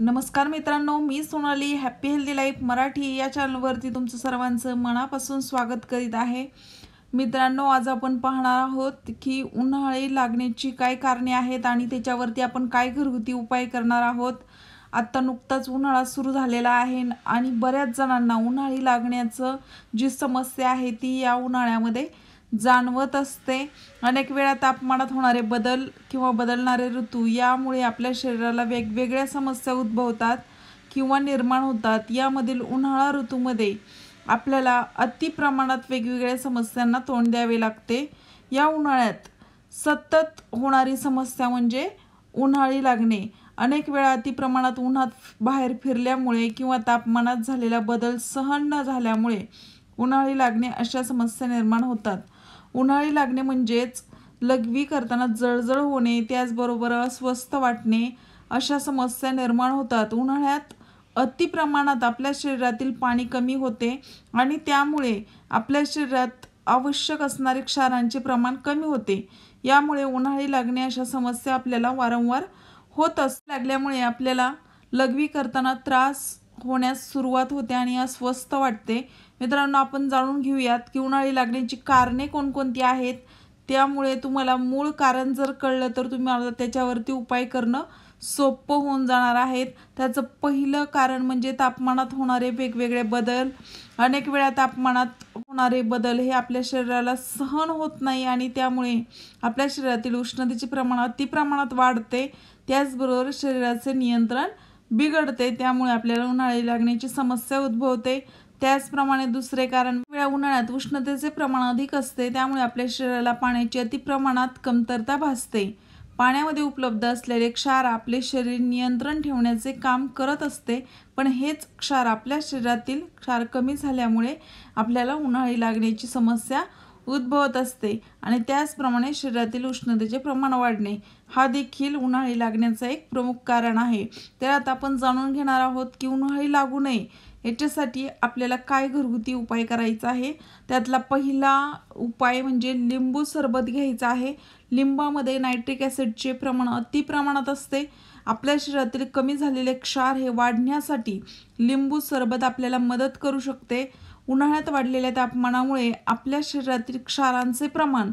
नमस्कार मित्रांनो मी Sonali happy healthy life Marathi या चॅनलवरती तुमचं सर्वांचं मनापासून स्वागत करीत आहे मित्रांनो आज आपण पाहणार आहोत की उन्हाळी लागण्याची काय कारणे आहेत आणि त्याच्यावरती आपण काय घरगुती उपाय करणार आहोत आत्ता नुकताच उन्हाळा सुरू झालेला आहे आणि बऱ्याच जणांना उन्हाळी लागण्याचं जी समस्या आहे ती या उन्हाळ्यामध्ये जाणवत असते अनेक वेळा तापमानात होणारे बदल किंवा बदलणारे ऋतू यामुळे आपल्या शरीराला वेगवेगळ्या समस्या उद्भवतात किंवा निर्माण होतात यामधील उन्हाळा ऋतूमध्ये आपल्याला अति प्रमाणात वेगवेगळ्या समस्यांना तोंड द्यावे लागते या उन्हाळ्यात सतत होणारी समस्या म्हणजे उन्हाळी लागणे अनेक वेळा अतिप्रमाणात उन्हात बाहेर फिरल्यामुळे किंवा तापमानात झालेला बदल सहन न झाल्यामुळे उन्हाळी लागणे अशा समस्या निर्माण होतात उन्हाळी लागणे म्हणजेच लघवी करताना जळजळ होणे त्याचबरोबर अस्वस्थ वाटणे अशा समस्या निर्माण होतात उन्हाळ्यात अति प्रमाणात आपल्या शरीरातील पाणी कमी होते आणि त्यामुळे आपल्या शरीरात आवश्यक असणारे क्षारांचे प्रमाण कमी होते यामुळे उन्हाळी लागणे अशा समस्या आपल्याला वारंवार होत असल्यामुळे आपल्याला लघवी करताना त्रास होण्यास सुरुवात होते आणि अस्वस्थ वाटते मित्रांनो आपण जाणून घेऊयात की उन्हाळी लागण्याची कारणे कोणकोणती आहेत त्यामुळे तुम्हाला मूळ कारण जर कळलं तर तुम्ही त्याच्यावरती उपाय करणं सोपं होऊन जाणार आहेत त्याचं पहिलं कारण म्हणजे तापमानात होणारे वेगवेगळे बदल अनेक वेळा तापमानात होणारे बदल हे आपल्या शरीराला सहन होत नाही आणि त्यामुळे आपल्या शरीरातील उष्णतेचे प्रमाण अतिप्रमाणात वाढते त्याचबरोबर शरीराचे नियंत्रण बिघडते त्यामुळे आपल्याला उन्हाळी लागण्याची समस्या उद्भवते त्याचप्रमाणे दुसरे कारण वेळा उन्हाळ्यात उष्णतेचे प्रमाण अधिक असते त्यामुळे आपल्या शरीराला पाण्याची अतिप्रमाणात कमतरता भासते पाण्यामध्ये उपलब्ध असलेले क्षार आपले शरीर नियंत्रण ठेवण्याचे काम करत असते पण हेच क्षार आपल्या शरीरातील क्षार कमी झाल्यामुळे आपल्याला उन्हाळी लागण्याची समस्या उद्भवत असते आणि त्याचप्रमाणे शरीरातील उष्णतेचे प्रमाण वाढणे हा देखील उन्हाळी लागण्याचं एक प्रमुख कारण आहे तर आता आपण जाणून घेणार आहोत की उन्हाळी लागू नये याच्यासाठी आपल्याला काय घरगुती उपाय करायचा आहे त्यातला पहिला उपाय म्हणजे लिंबू सरबत घ्यायचा आहे लिंबामध्ये नायट्रिक ॲसिडचे प्रमाण अति प्रमाणात असते आपल्या शरीरातील कमी झालेले क्षार हे वाढण्यासाठी लिंबू सरबत आपल्याला मदत करू शकते उन्हाळ्यात वाढलेल्या तापमानामुळे आपल्या शरीरातील क्षारांचे प्रमाण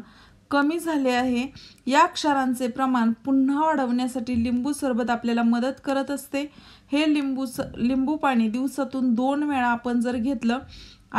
कमी झाले आहे या क्षारांचे प्रमाण पुन्हा वाढवण्यासाठी लिंबू सरबत आपल्याला मदत करत असते हे लिंबू स लिंबू पाणी दिवसातून दोन वेळा आपण जर घेतलं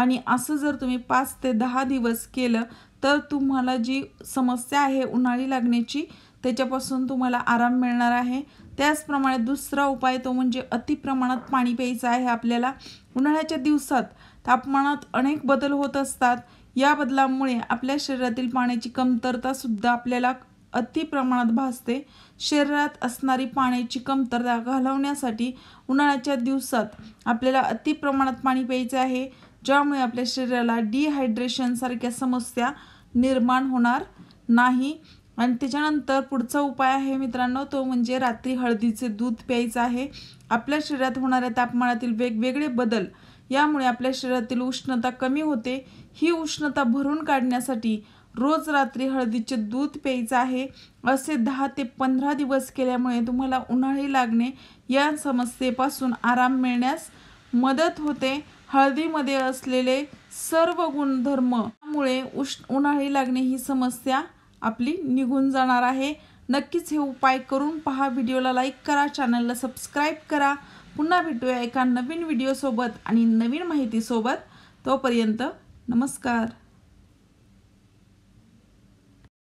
आणि असं जर तुम्ही पाच ते दहा दिवस केलं तर तुम्हाला जी समस्या आहे उन्हाळी लागण्याची त्याच्यापासून तुम्हाला आराम मिळणार आहे त्याचप्रमाणे दुसरा उपाय तो म्हणजे अतिप्रमाणात पाणी प्यायचं आहे आपल्याला उन्हाळ्याच्या दिवसात तापमानात अनेक बदल होत असतात या बदलामुळे आपल्या शरीरातील पाण्याची कमतरता सुद्धा आपल्याला अति प्रमाणात भासते शरीरात असणारी पाण्याची कमतरता घालवण्यासाठी उन्हाळ्याच्या दिवसात आपल्याला अति प्रमाणात पाणी प्यायचे आहे ज्यामुळे आपल्या शरीराला डिहायड्रेशनसारख्या समस्या निर्माण होणार नाही आणि त्याच्यानंतर पुढचा उपाय आहे मित्रांनो तो म्हणजे रात्री हळदीचे दूध प्यायचं आहे आपल्या शरीरात होणाऱ्या तापमानातील वेगवेगळे बदल यामुळे आपल्या शरीरातील उष्णता कमी होते ही उष्णता भरून काढण्यासाठी रोज रात्री हळदीचे दूध प्यायचं आहे असे दहा ते पंधरा दिवस केल्यामुळे तुम्हाला उन्हाळी लागणे या समस्येपासून आराम मिळण्यास मदत होते हळदीमध्ये असलेले सर्व गुणधर्म त्यामुळे उष् उन्हाळी लागणे ही समस्या आपली निघून जाणार आहे नक्कीच हे उपाय करून पहा व्हिडिओला लाईक करा चॅनलला सबस्क्राईब करा पुन्हा भेटूया एका नवीन व्हिडिओसोबत आणि नवीन माहितीसोबत तोपर्यंत नमस्कार